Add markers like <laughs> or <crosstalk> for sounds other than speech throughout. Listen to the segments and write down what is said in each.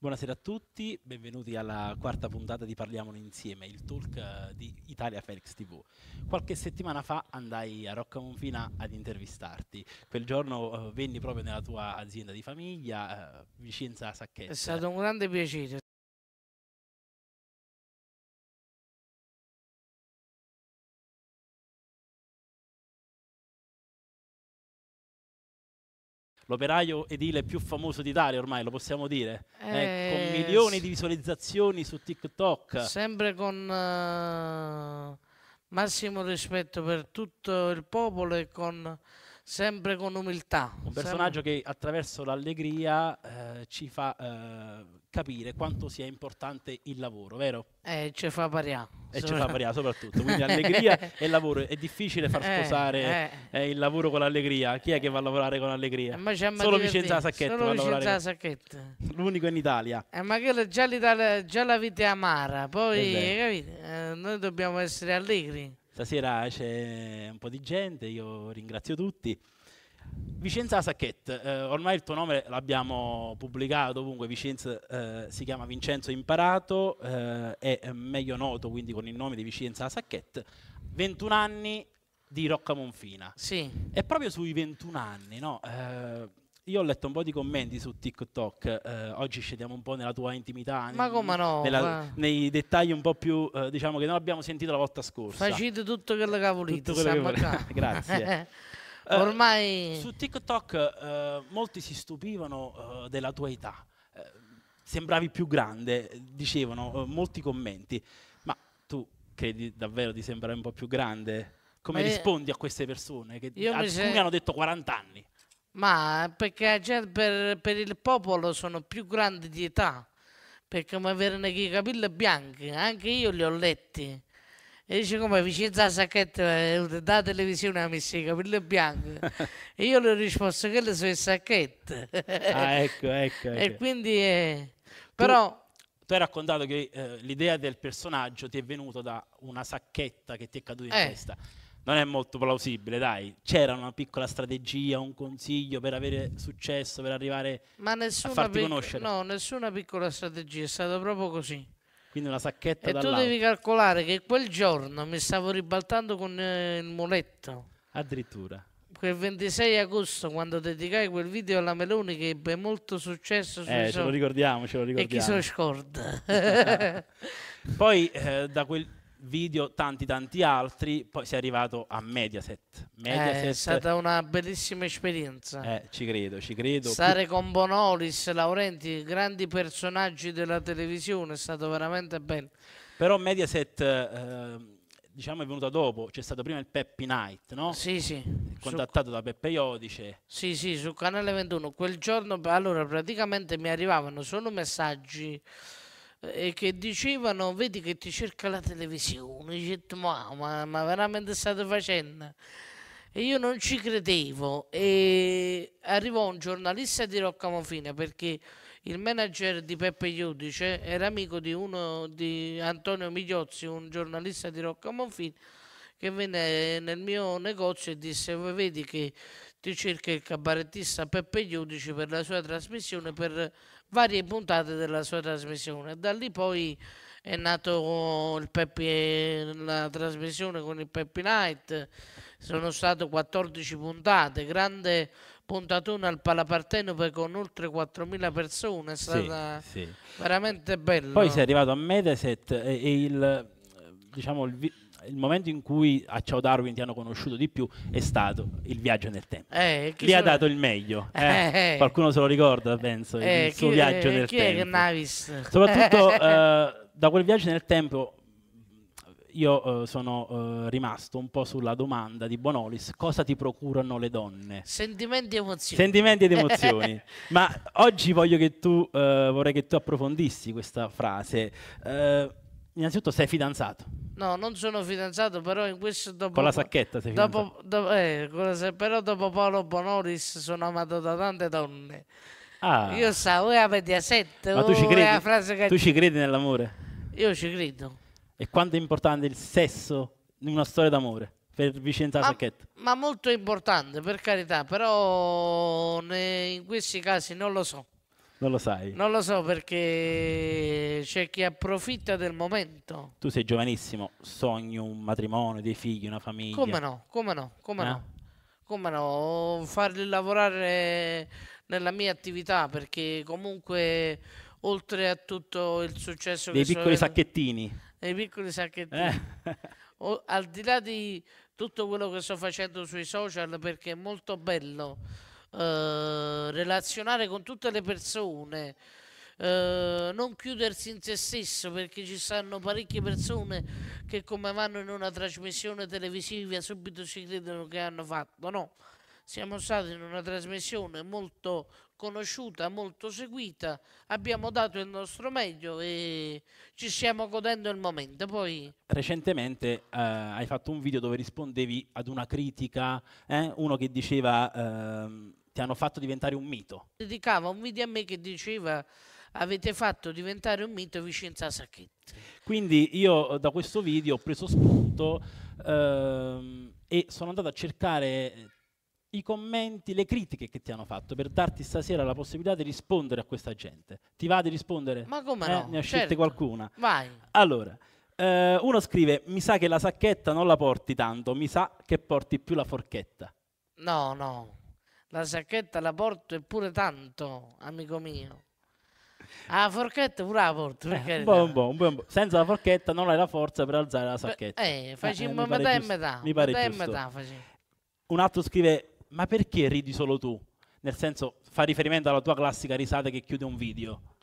Buonasera a tutti, benvenuti alla quarta puntata di Parliamone Insieme, il talk eh, di Italia Felix TV. Qualche settimana fa andai a Rocca Monfina ad intervistarti. Quel giorno eh, venni proprio nella tua azienda di famiglia, eh, Vicenza Sacchetti. È stato un grande piacere, l'operaio edile più famoso d'Italia ormai, lo possiamo dire, eh, eh, con milioni di visualizzazioni su TikTok. Sempre con uh, massimo rispetto per tutto il popolo e con sempre con umiltà. Un personaggio sempre. che attraverso l'allegria eh, ci fa eh, capire quanto sia importante il lavoro, vero? Eh, ci fa parià e ci la <laughs> variare soprattutto quindi allegria e lavoro è difficile far eh, sposare eh, eh. il lavoro con l'allegria chi è che va a lavorare con l'allegria eh, solo Vicenza Sacchetto solo Vicenza Sacchetto <laughs> l'unico in Italia eh, ma che già, già, la vita è amara poi capite, eh, noi dobbiamo essere allegri stasera c'è un po' di gente io ringrazio tutti Vicenza Sacchet, eh, ormai il tuo nome l'abbiamo pubblicato dovunque, Vicenza eh, si chiama Vincenzo Imparato, eh, è eh, meglio noto quindi con il nome di Vicenza Sacchet, 21 anni di Rocca Monfina. Sì. E proprio sui 21 anni, no? Eh, io ho letto un po' di commenti su TikTok, eh, oggi scendiamo un po' nella tua intimità, ma come no, nella, nei dettagli un po' più, eh, diciamo, che non abbiamo sentito la volta scorsa. Facete tutto quello che volete, tutto quello che volete. <laughs> Grazie. <laughs> Eh, Ormai... su TikTok eh, molti si stupivano eh, della tua età. Eh, sembravi più grande, dicevano eh, molti commenti. Ma tu credi davvero di sembrare un po' più grande? Come ma rispondi a queste persone che alcuni sei... hanno detto 40 anni? Ma perché per, per il popolo sono più grandi di età. Perché mi averne che i capelli bianchi, anche io li ho letti e dice come Vicenza Sacchetto eh, da televisione a i capelli bianchi. <laughs> e io le ho risposto che le sue sacchette. ah, ecco, ecco, <laughs> ecco. E quindi... Eh, però... Tu, tu hai raccontato che eh, l'idea del personaggio ti è venuta da una sacchetta che ti è caduta in eh. testa non è molto plausibile, dai. C'era una piccola strategia, un consiglio per avere successo, per arrivare a farti conoscere. No, nessuna piccola strategia, è stato proprio così quindi una sacchetta e tu devi calcolare che quel giorno mi stavo ribaltando con eh, il muletto addirittura quel 26 agosto quando dedicai quel video alla Meloni che ebbe molto successo eh, ce lo ricordiamo ce lo ricordiamo e chi se lo scorda <laughs> <laughs> poi eh, da quel video, tanti tanti altri, poi si è arrivato a Mediaset. Mediaset eh, è stata una bellissima esperienza. Eh, ci credo, ci credo. Stare con Bonolis, Laurenti, grandi personaggi della televisione, è stato veramente bello. Però Mediaset... Eh, diciamo è venuta dopo, c'è stato prima il Peppy Night, no? Sì, sì. Contattato su... da Peppe Iodice. Sì, sì, su Canale 21. Quel giorno, allora, praticamente mi arrivavano solo messaggi e che dicevano vedi che ti cerca la televisione dice, ma, ma, ma veramente state facendo e io non ci credevo e arrivò un giornalista di Roccamonfine perché il manager di Peppe Iudice era amico di uno di Antonio Migliozzi un giornalista di Roccamonfine che venne nel mio negozio e disse vedi che ti cerca il cabarettista Peppe Iudice per la sua trasmissione per varie puntate della sua trasmissione. Da lì poi è nato il Peppi, la trasmissione con il Peppi Night, sono state 14 puntate, grande puntatona al Palapartenope con oltre 4.000 persone, è stata sì, sì. veramente bella. Poi sei arrivato a Mediaset e il, diciamo, il il momento in cui a Ciao Darwin ti hanno conosciuto di più è stato il viaggio nel tempo. Eh, Lì sono... ha dato il meglio. <laughs> Eh, eh? Eh, qualcuno se lo ricorda, penso, eh, il suo eh, chi, viaggio nel tempo. Soprattutto <laughs> eh, da quel viaggio nel tempo io eh, sono eh, rimasto un po' sulla domanda di Bonolis, cosa ti procurano le donne? Sentimenti e emozioni. Sentimenti ed emozioni. <laughs> Ma oggi che tu, eh, vorrei che tu approfondissi questa frase. innanzitutto sei fidanzato. No, non sono fidanzato, però in questo dopo... Con la sacchetta sei dopo, dopo eh, Però dopo Paolo Bonoris sono amato da tante donne. Ah. Io sa, o è a sette. Ma tu ci oh, credi? Che... Tu ci credi nell'amore? Io ci credo. E quanto è importante il sesso in una storia d'amore? per Vicenza Sacchetta. Ma molto importante, per carità, però in questi casi non lo so. Non lo sai. Non lo so perché c'è chi approfitta del momento. Tu sei giovanissimo, sogno un matrimonio, dei figli, una famiglia. Come no? Come no? Come eh? no? Come no? Farli lavorare nella mia attività perché comunque oltre a tutto il successo dei piccoli so, sacchettini. Dei piccoli sacchettini. Eh. <laughs> o, al di là di tutto quello che sto facendo sui social perché è molto bello eh, relazionare con tutte le persone, eh, non chiudersi in se stesso perché ci stanno parecchie persone che come vanno in una trasmissione televisiva subito si credono che hanno fatto, no. Siamo stati in una trasmissione molto conosciuta, molto seguita, abbiamo dato il nostro meglio e ci stiamo godendo il momento. Poi... Recentemente eh, hai fatto un video dove rispondevi ad una critica, eh? uno che diceva... Ehm ti hanno fatto diventare un mito. Dedicava un video a me che diceva avete fatto diventare un mito Vicenza Sacchetti. Quindi io eh, da questo video ho preso spunto ehm, e sono andato a cercare eh, i commenti, le critiche che ti hanno fatto per darti stasera la possibilità di rispondere a questa gente. Ti va di rispondere? Ma come eh, no? Ne ha scelte certo. qualcuna. Vai. Allora, eh, uno scrive, mi sa che la sacchetta non la porti tanto, mi sa che porti più la forchetta. No, no. La sacchetta la porto e pure tanto, amico mio. Ah, La forchetta pure la porto. Eh, buon, buon, buon, Senza la forchetta non hai la forza per alzare la sacchetta. Eh, facciamo eh, eh metà e metà. Mi pare metà, metà Un altro scrive, ma perché ridi solo tu? Nel senso, fa riferimento alla tua classica risata che chiude un video.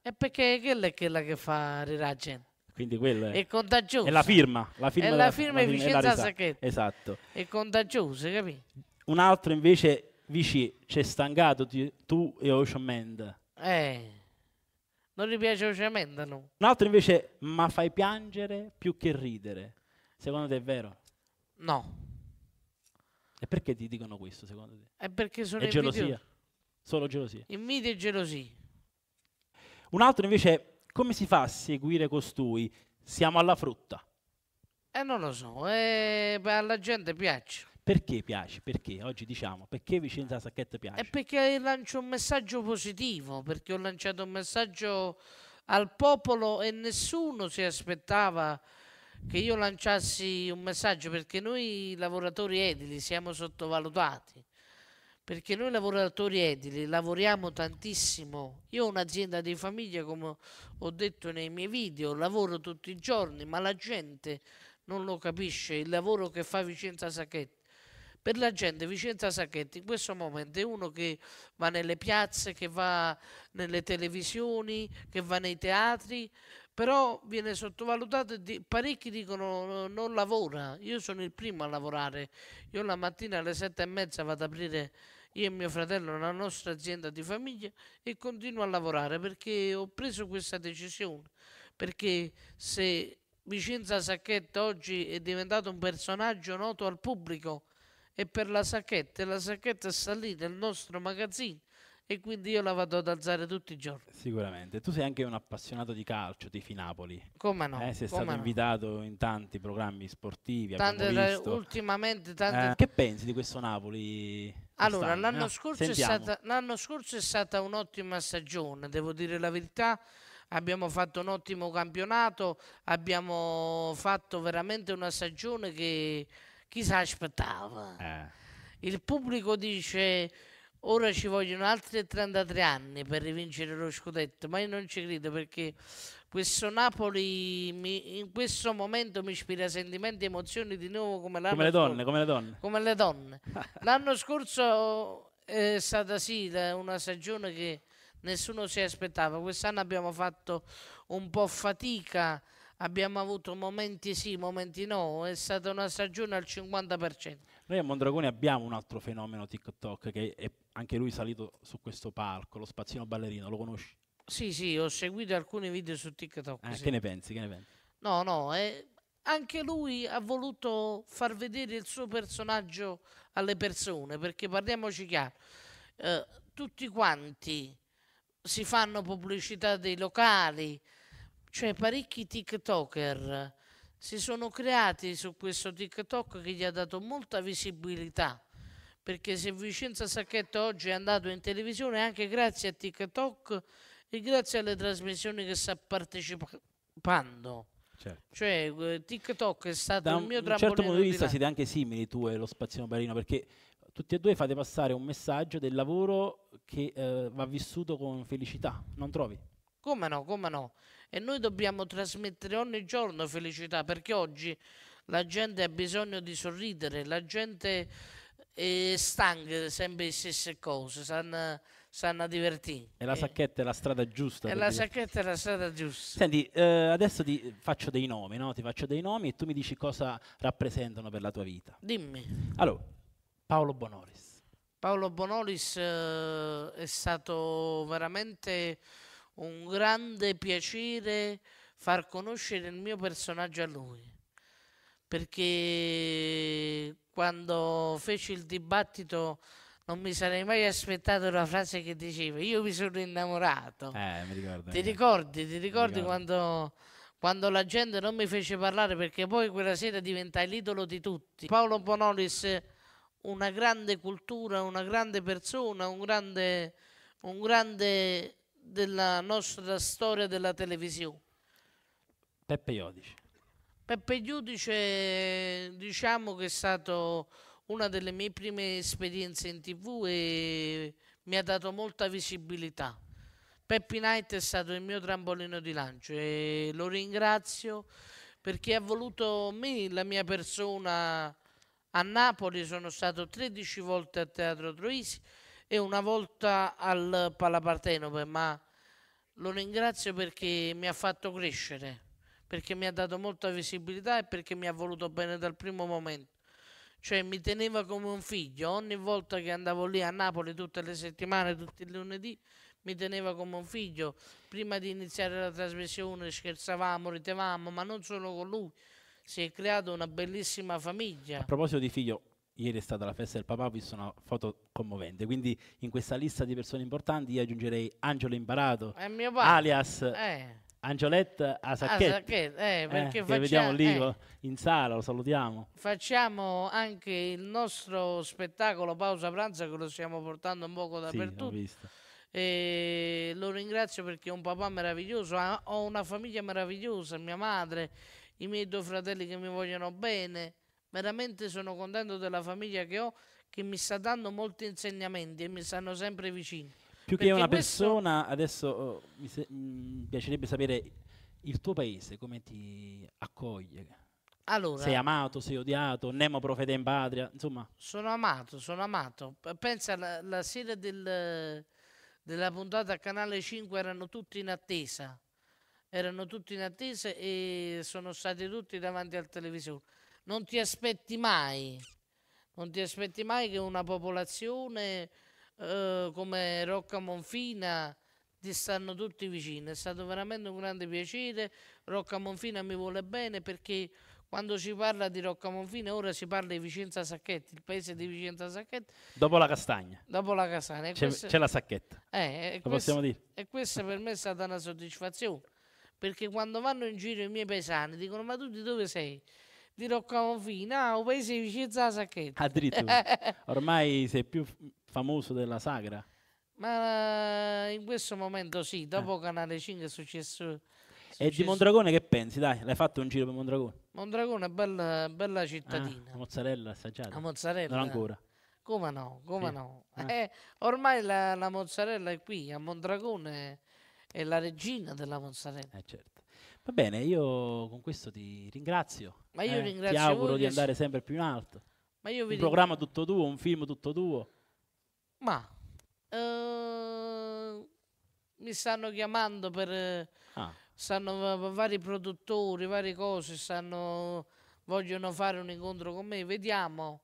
E perché quella è quella che fa ridere la gente. Quindi quello è, è contagioso. È la firma. La firma è la firma, la firma è vicenza alla sacchetta. Esatto. È contagioso, capito? Un altro invece Vici, c'è stancato ti, tu e Ocean Man. Eh, non ti piace Ocean Man, no? Un altro invece, ma fai piangere più che ridere. Secondo te è vero? No. E perché ti dicono questo, secondo te? È perché sono è gelosia. Video. Solo gelosia. Invidia e gelosia. Un altro invece come si fa a seguire costui? Siamo alla frutta. Eh, non lo so, eh, beh, alla gente piace. Perché piace? Perché? Oggi diciamo, perché Vicenza Sacchetto piace? È perché lancio un messaggio positivo, perché ho lanciato un messaggio al popolo e nessuno si aspettava che io lanciassi un messaggio perché noi lavoratori edili siamo sottovalutati perché noi lavoratori edili lavoriamo tantissimo. Io ho un'azienda di famiglia, come ho detto nei miei video, lavoro tutti i giorni, ma la gente non lo capisce il lavoro che fa Vicenza Sacchetti. Per la gente Vicenza Sacchetti in questo momento è uno che va nelle piazze, che va nelle televisioni, che va nei teatri, però viene sottovalutato e parecchi dicono non lavora. Io sono il primo a lavorare. Io la mattina alle sette e mezza vado ad aprire io e mio fratello la nostra azienda di famiglia e continuo a lavorare perché ho preso questa decisione. Perché se Vicenza Sacchetti oggi è diventato un personaggio noto al pubblico e per la sacchetta e la sacchetta sta lì nel nostro magazzino e quindi io la vado ad alzare tutti i giorni. Sicuramente. Tu sei anche un appassionato di calcio, tifi Napoli. Come no? Eh, sei stato no. invitato in tanti programmi sportivi. Tante, ultimamente tante... Eh, che pensi di questo Napoli? Allora, eh, l'anno, no, scorso stata, l'anno scorso è stata un'ottima stagione, devo dire la verità abbiamo fatto un ottimo campionato, abbiamo fatto veramente una stagione che chi si aspettava? Eh. Il pubblico dice ora ci vogliono altri 33 anni per rivincere lo scudetto, ma io non ci credo perché questo Napoli mi, in questo momento mi ispira sentimenti e emozioni di nuovo come l'anno come le donne, scorso. Come le donne. Come le donne. <laughs> l'anno scorso è stata sì una stagione che nessuno si aspettava, quest'anno abbiamo fatto un po' fatica abbiamo avuto momenti sì, momenti no, è stata una stagione al 50%. Noi a Mondragone abbiamo un altro fenomeno TikTok che è anche lui salito su questo palco, lo spazzino ballerino, lo conosci? Sì, sì, ho seguito alcuni video su TikTok. Eh, sì. Che ne pensi? Che ne pensi? No, no, eh, anche lui ha voluto far vedere il suo personaggio alle persone, perché parliamoci chiaro, eh, tutti quanti si fanno pubblicità dei locali, cioè parecchi TikToker si sono creati su questo TikTok che gli ha dato molta visibilità. Perché se Vicenza Sacchetto oggi è andato in televisione anche grazie a TikTok e grazie alle trasmissioni che sta partecipando. Certo. Cioè eh, TikTok è stato da un, il mio certo trampolino. Da un certo punto di vista siete anche simili tu e lo Spazzino Barino perché tutti e due fate passare un messaggio del lavoro che eh, va vissuto con felicità, non trovi? Come no, come no e noi dobbiamo trasmettere ogni giorno felicità perché oggi la gente ha bisogno di sorridere, la gente è eh, stanca sempre le stesse cose, sanno, sanno divertire. E la eh. sacchetta è la strada giusta. E la dire. sacchetta è la strada giusta. Senti, eh, adesso ti faccio dei nomi, no? Ti faccio dei nomi e tu mi dici cosa rappresentano per la tua vita. Dimmi. Allora, Paolo Bonolis. Paolo Bonolis eh, è stato veramente un grande piacere far conoscere il mio personaggio a lui, perché quando feci il dibattito non mi sarei mai aspettato la frase che diceva io mi sono innamorato. Eh, mi ricordo, ti, eh. ricordi, ti ricordi, quando, quando la gente non mi fece parlare perché poi quella sera diventai l'idolo di tutti. Paolo Bonolis, una grande cultura, una grande persona, un grande, un grande della nostra storia della televisione? Peppe Iodice. Peppe Iodice, diciamo che è stato una delle mie prime esperienze in tv e mi ha dato molta visibilità. Peppi Knight è stato il mio trampolino di lancio e lo ringrazio perché ha voluto me, la mia persona a Napoli, sono stato 13 volte a Teatro Troisi, e una volta al Palapartenope, ma lo ringrazio perché mi ha fatto crescere, perché mi ha dato molta visibilità e perché mi ha voluto bene dal primo momento. Cioè mi teneva come un figlio, ogni volta che andavo lì a Napoli tutte le settimane, tutti i lunedì, mi teneva come un figlio. Prima di iniziare la trasmissione scherzavamo, ridevamo, ma non solo con lui, si è creata una bellissima famiglia. A proposito di figlio, ieri è stata la festa del papà, ho visto una foto commovente. Quindi in questa lista di persone importanti io aggiungerei Angelo Imparato, alias eh. Angioletta Asacchetti, ah, eh, eh, che vediamo lì eh. in sala, lo salutiamo. Facciamo anche il nostro spettacolo Pausa Pranzo che lo stiamo portando un poco dappertutto. Sì, e lo ringrazio perché è un papà meraviglioso, ho una famiglia meravigliosa, mia madre, i miei due fratelli che mi vogliono bene, veramente sono contento della famiglia che ho, che mi sta dando molti insegnamenti e mi stanno sempre vicini. Più Perché che una persona, adesso oh, mi, se, mh, mm, piacerebbe sapere il tuo paese come ti accoglie. Allora, sei amato, sei odiato, Nemo profeta in patria, insomma. Sono amato, sono amato. Pensa, la, la sera del, della puntata a Canale 5 erano tutti in attesa. Erano tutti in attesa e sono stati tutti davanti al televisore non ti aspetti mai, non ti aspetti mai che una popolazione eh, come Rocca Monfina ti stanno tutti vicini. È stato veramente un grande piacere. Rocca Monfina mi vuole bene perché quando si parla di Rocca Monfina, ora si parla di Vicenza Sacchetti, il paese di Vicenza Sacchetti. Dopo la castagna. Dopo la castagna. C'è, questa... c'è la sacchetta. Eh, Lo questa... possiamo dire. E questa per me è stata una soddisfazione, perché quando vanno in giro i miei paesani dicono ma tu di dove sei? di Roccamonfina, ah, un paese vicino a Sacchetta. Addirittura, <laughs> ormai sei più famoso della sagra. Ma eh, in questo momento sì, dopo eh. Canale 5 è successo... E di Mondragone che pensi? Dai, l'hai fatto un giro per Mondragone? Mondragone è bella, bella ah, cittadina. Ah, la mozzarella assaggiata? La mozzarella. Non ancora. Come no, come sì. no. Eh. Eh, ormai la, la, mozzarella è qui, a Mondragone è la regina della mozzarella. Eh certo. Va bene, io con questo ti ringrazio. Ma io eh, ringrazio. Ti auguro di andare sempre più in alto. Ma io vi un programma tutto tuo, un film tutto tuo. Ma uh, mi stanno chiamando per ah. stanno vari produttori, varie cose, stanno, vogliono fare un incontro con me, vediamo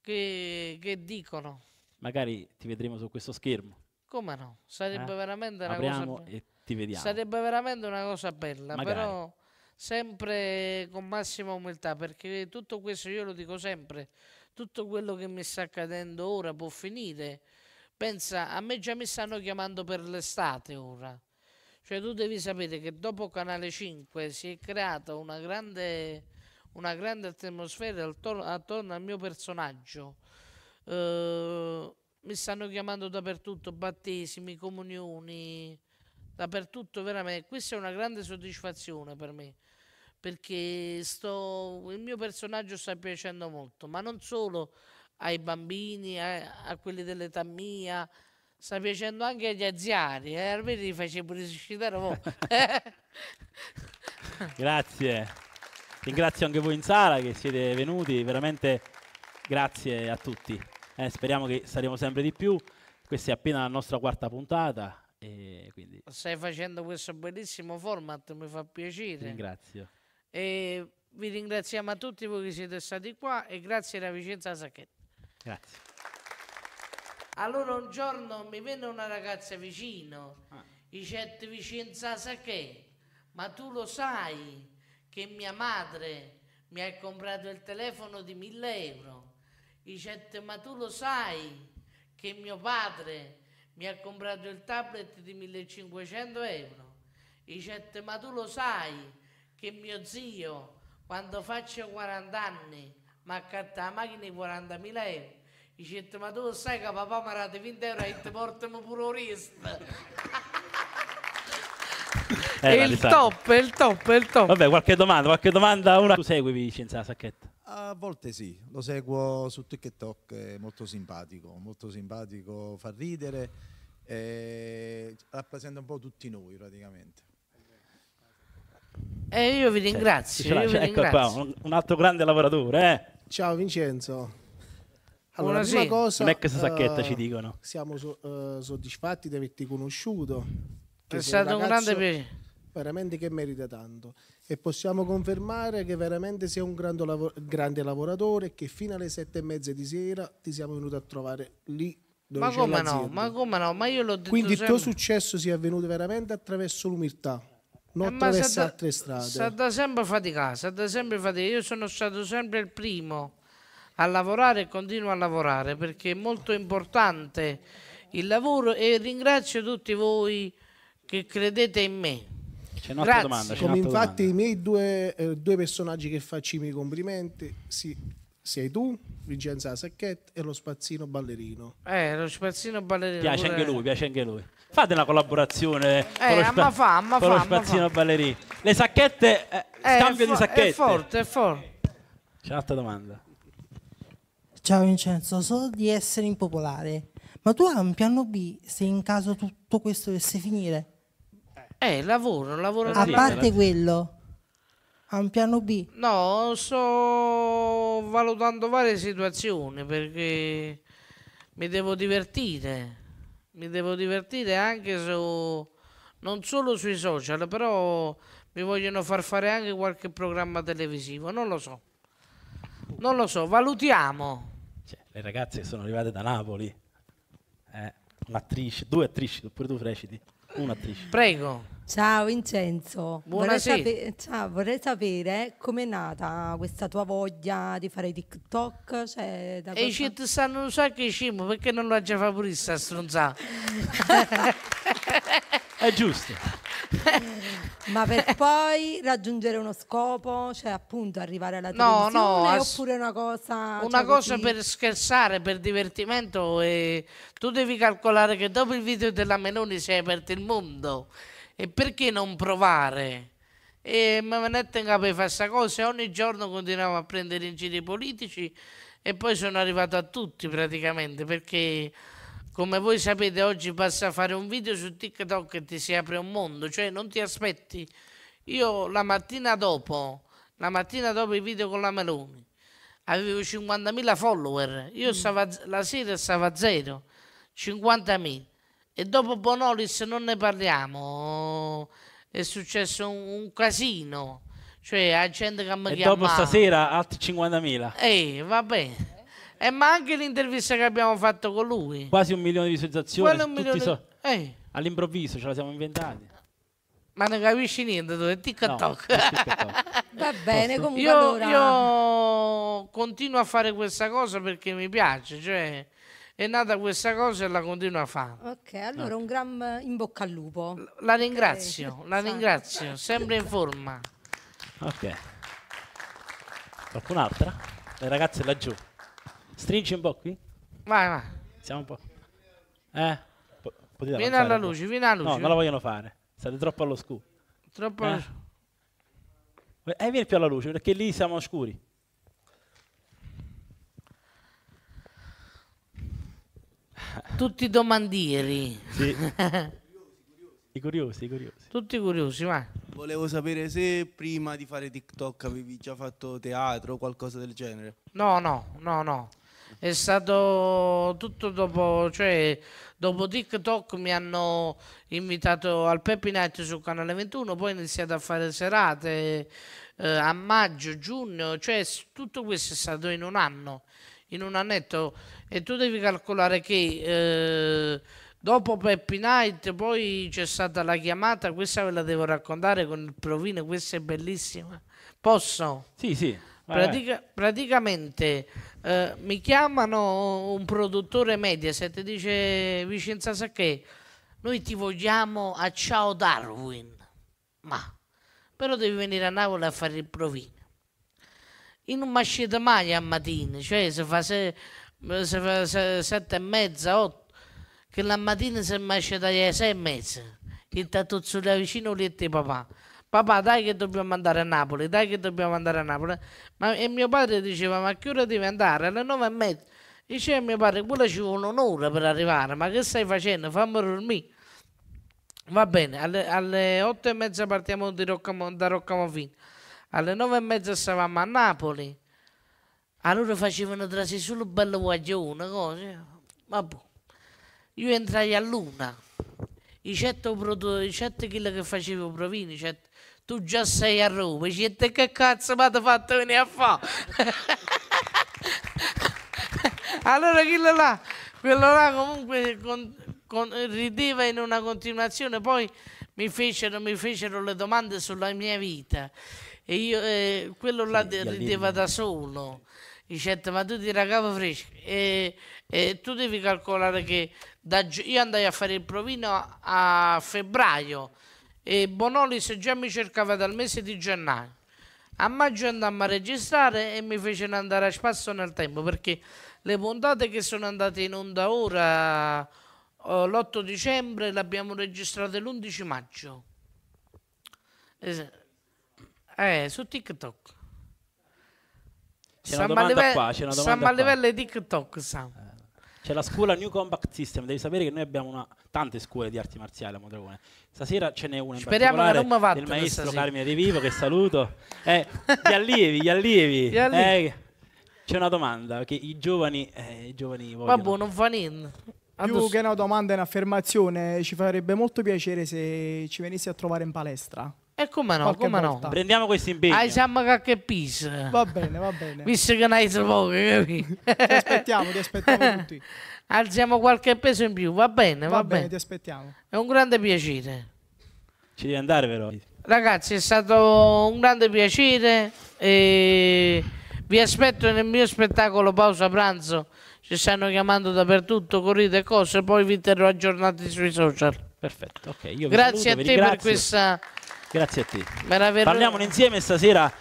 che, che dicono. Magari ti vedremo su questo schermo. Come no? Eh? Sarebbe eh? veramente una Apriamo cosa e ti vediamo. Sarebbe veramente una cosa bella, Magari. però sempre con massima umiltà, perché tutto questo io lo dico sempre, tutto quello che mi sta accadendo ora può finire. Pensa, a me già mi stanno chiamando per l'estate ora. Cioè tu devi sapere che dopo Canale 5 si è creata una grande, una grande atmosfera attorno, attorno al mio personaggio. Eh, mi stanno chiamando dappertutto, battesimi, comunioni, dappertutto veramente. Questa è una grande soddisfazione per me, perché sto, il mio personaggio sta piacendo molto, ma non solo ai bambini, a, a quelli dell'età mia, sta piacendo anche agli aziari, eh? almeno li facevo risuscitare un <laughs> Grazie. Ringrazio anche voi in sala che siete venuti, veramente grazie a tutti eh, speriamo che saremo sempre di più. Questa è appena la nostra quarta puntata. Quindi... Stai facendo questo bellissimo format, mi fa piacere. ringrazio. E vi ringraziamo a tutti voi che siete stati qua e grazie alla Vicenza Sacchetti. Grazie. Allora un giorno mi venne una ragazza vicino, ah. dice eh, Vicenza Sacchetti, ma tu lo sai che mia madre mi ha comprato il telefono di 1000 euro Dice, ma tu lo sai che mio padre mi ha comprato il tablet di 1500 euro? Dice, ma tu lo sai che mio zio quando faccio 40 anni mi ha accatta la macchina di 40.000 euro? Dice, ma tu lo sai che papà mi ha dato 20 euro e ti portano pure un resto. <laughs> Eh, il top, è il top, è il top. Vabbè, qualche domanda, qualche domanda. Una... Tu segui Vincenzo la sacchetta. A volte sì, lo seguo su TikTok, è molto simpatico, molto simpatico, fa ridere, eh, rappresenta un po' tutti noi praticamente. E eh, io vi cioè, ringrazio. io vi cioè, ecco ringrazio. Qua, un, un, altro grande lavoratore. Eh? Ciao Vincenzo. Allora, Buonasera. prima cosa... Non è questa sacchetta uh, ci dicono. Siamo so, uh, soddisfatti di averti conosciuto. È stato un grande piacere veramente che merita tanto e possiamo confermare che veramente sei un grande, lav grande lavoratore che fino alle sette e mezza di sera ti siamo venuti a trovare lì dove ma come no, ma come no, ma io l'ho detto Quindi sempre. il tuo successo sia avvenuto veramente attraverso l'umiltà, non eh, attraverso da, altre strade. sa da sempre fatica, sa da sempre fatica. Io sono stato sempre il primo a lavorare e continuo a lavorare perché è molto importante il lavoro e ringrazio tutti voi che credete in me c'è un'altra domanda. Come infatti domanda. i miei due, eh, due, personaggi che faccio i miei complimenti, sì, sei tu, Vincenzo Sacchetti e lo spazzino ballerino. Eh, lo spazzino ballerino. Piace pure... anche lui, piace anche lui. Fate una collaborazione eh, con lo, spa- fa, con fa, lo spazzino ballerino. Le sacchette, eh, eh scambio di sacchette. È forte, è forte. C'è un'altra domanda. Ciao Vincenzo, so di essere impopolare, ma tu hai un piano B se in caso tutto questo dovesse finire? Eh, lavoro, lavoro A libera. parte quello, A un piano B? No, sto valutando varie situazioni perché mi devo divertire. Mi devo divertire anche su... Non solo sui social, però mi vogliono far fare anche qualche programma televisivo, non lo so. Non lo so, valutiamo. Cioè, le ragazze sono arrivate da Napoli. Eh, un'attrice, due attrici, oppure tu reciti. Un'attrice. Prego. Ciao Vincenzo, vorrei, sape- ciao, vorrei sapere com'è nata questa tua voglia di fare TikTok. Cioè, da e ci stanno non so che scemo, perché non lo ha già fatto pure sta stronzata? <laughs> <laughs> È giusto. Ma per eh. poi raggiungere uno scopo, cioè appunto arrivare alla no, no, oppure una cosa... Una cioè cosa così? per scherzare, per divertimento e tu devi calcolare che dopo il video della Meloni si è aperto il mondo e perché non provare? E Mamanetta fare questa cosa e ogni giorno continuavo a prendere in giro i politici e poi sono arrivato a tutti praticamente perché come voi sapete oggi basta fare un video su TikTok e ti si apre un mondo, cioè non ti aspetti. Io la mattina dopo, la mattina dopo i video con la Meloni, avevo 50.000 follower, io mm. stava, la sera stavo a zero, 50.000. E dopo Bonolis non ne parliamo, è successo un, un casino, cioè la gente che mi chiamava. E dopo stasera altri 50.000. Ehi, va bene. Eh, ma anche l'intervista che abbiamo fatto con lui. Quasi un milione di visualizzazioni. Milione So... Eh. All'improvviso ce la siamo inventati. Ma non capisci niente dove è TikTok. No, <laughs> Va bene, Posso? comunque io, allora... io continuo a fare questa cosa perché mi piace, cioè è nata questa cosa e la continuo a fare. Ok, allora okay. un gran in bocca al lupo. La ringrazio, okay. la ringrazio, sempre in forma. Ok. Qualcun'altra? Le ragazze laggiù. Stringi un po' qui. Vai, vai. Siamo un po'. Eh? Po- vieni alla luce, vieni alla luce. No, non la vogliono fare. State troppo allo scuro. Troppo eh? allo scuro. Eh, vieni più alla luce, perché lì siamo scuri. Tutti domandieri. Sì. <laughs> I curiosi, i curiosi. Tutti curiosi, vai. Volevo sapere se prima di fare TikTok avevi già fatto teatro o qualcosa del genere. No, no, no, no è stato tutto dopo, cioè dopo TikTok mi hanno invitato al Peppy Night su Canale 21, poi ho iniziato a fare serate eh, a maggio, giugno, cioè tutto questo è stato in un anno, in un annetto e tu devi calcolare che... Eh, Dopo Peppy Night poi c'è stata la chiamata, questa ve la devo raccontare con il provino, questa è bellissima. Posso? Sì, sì. Eh. Pratica, praticamente eh, mi chiamano un produttore Mediaset e dice Vicenza Sacchè, noi ti vogliamo a Ciao Darwin, ma però devi venire a Napoli a fare il provino. In un mascete mai a mattina, cioè se fa, se, se fa se, sette e mezza, otto, che la mattina si mascete alle sei e mezza, che tanto sulla vicino lì e papà. Papà, dai che dobbiamo andare a Napoli, dai che dobbiamo andare a Napoli. Ma, e mio padre diceva, ma che ora devi andare? Alle nove e mezza. Diceva mio padre, quella ci vuole un'ora per arrivare, ma che stai facendo? Fammi dormire. Va bene, alle, alle otto e mezza partiamo Rocca, da Roccamofin. Alle nove e mezza stavamo a Napoli. Allora facevano tra sé solo bello guaglione, cose. Vabbè. Boh. Io entrai a luna. I 100 chili che facevo provini, 100 tu già sei a Roma, dice, te che cazzo mi hai fatto venire a fare? <laughs> allora quello là, quello là comunque con, con, rideva in una continuazione, poi mi fecero, mi fecero, le domande sulla mia vita e io, eh, quello là sì, rideva da solo. Dice, ma tu ti ragavo fresco e, e, tu devi calcolare che da, io andai a fare il provino a, a febbraio e Bonolis già mi cercava dal mese di gennaio. A maggio andammo a registrare e mi fecero andare a spasso nel tempo perché le puntate che sono andate in onda ora eh, l'8 dicembre le abbiamo registrate l'11 maggio. Eh, su TikTok. C'è una, domanda, qua, c'è una domanda Siamo a livello di TikTok, Sam. Eh. C'è la scuola New Compact System, devi sapere che noi abbiamo una, tante scuole di arti marziali a Mondragone. Stasera ce n'è una in Speriamo particolare il maestro Carmine De Vivo che saluto. Eh, gli allievi, gli allievi. Gli allievi. Eh, c'è una domanda che i giovani, eh, i giovani vogliono. Vabbè, non va niente. Più che una domanda è un'affermazione, ci farebbe molto piacere se ci venissi a trovare in palestra. E eh, come no, come no? Prendiamo questo impegno. Ah, siamo qualche pis. Va bene, va bene. Visto che ne hai poche, capito? Ti aspettiamo, ti aspettiamo <laughs> tutti. Alziamo qualche peso in più, va bene, va, va bene, bene. Ti aspettiamo. È un grande piacere. Ci devi andare però. Ragazzi, è stato un grande piacere. E vi aspetto nel mio spettacolo Pausa Pranzo. Ci stanno chiamando dappertutto, corrite cose, poi vi terrò aggiornati sui social. Perfetto, ok. Grazie saluto, a te per questa Grazie a te. Meraviglio... Parliamone insieme stasera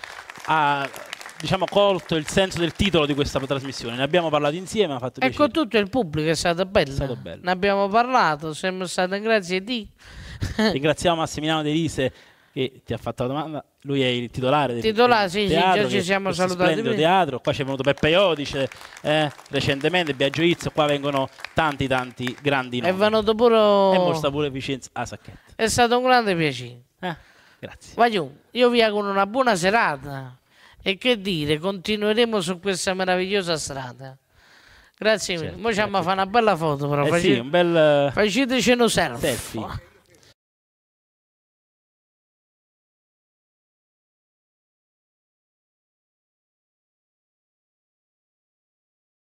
a diciamo, colto il senso del titolo di questa trasmissione. Ne abbiamo parlato insieme. Ha fatto e ecco, piacere. con tutto il pubblico è stato bello. È stato bello. Ne abbiamo parlato, siamo stati grazie di. <laughs> Ringraziamo Massimiliano De Rise che ti ha fatto la domanda. Lui è il titolare del titolare, sì, teatro, sì, già ci siamo salutati. teatro, qua c'è venuto Peppe Iodice eh, recentemente, Biagio Izzo, qua vengono tanti tanti grandi nomi. È venuto pure... E mostra pure Vicenza a ah, Sacchetti. È stato un grande piacere. Eh. Grazie. Vagliù, io vi auguro una buona serata e che dire, continueremo su questa meravigliosa strada. Grazie mille. Certo. Mo ci certo. fare una bella foto però. Eh Faci... sì, un bel... Eh, Faceteci un selfie. selfie.